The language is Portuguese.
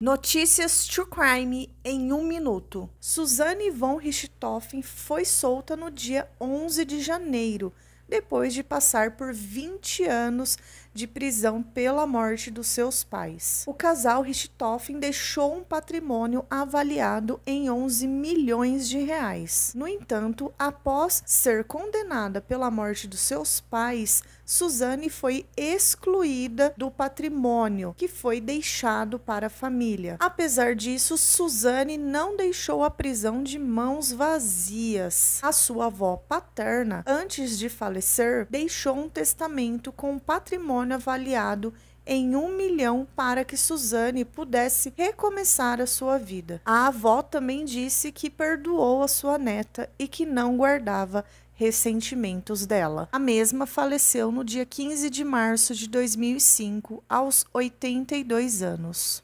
Notícias True Crime em um minuto. Suzane von Richthofen foi solta no dia 11 de janeiro, depois de passar por 20 anos de prisão pela morte dos seus pais. O casal Richthofen deixou um patrimônio avaliado em 11 milhões de reais. No entanto, após ser condenada pela morte dos seus pais, Suzane foi excluída do patrimônio que foi deixado para a família. Apesar disso, Suzane não deixou a prisão de mãos vazias. A sua avó paterna, antes de falecer, deixou um testamento com patrimônio patrimônio avaliado em um milhão para que Suzane pudesse recomeçar a sua vida. A avó também disse que perdoou a sua neta e que não guardava ressentimentos dela. A mesma faleceu no dia 15 de março de 2005, aos 82 anos.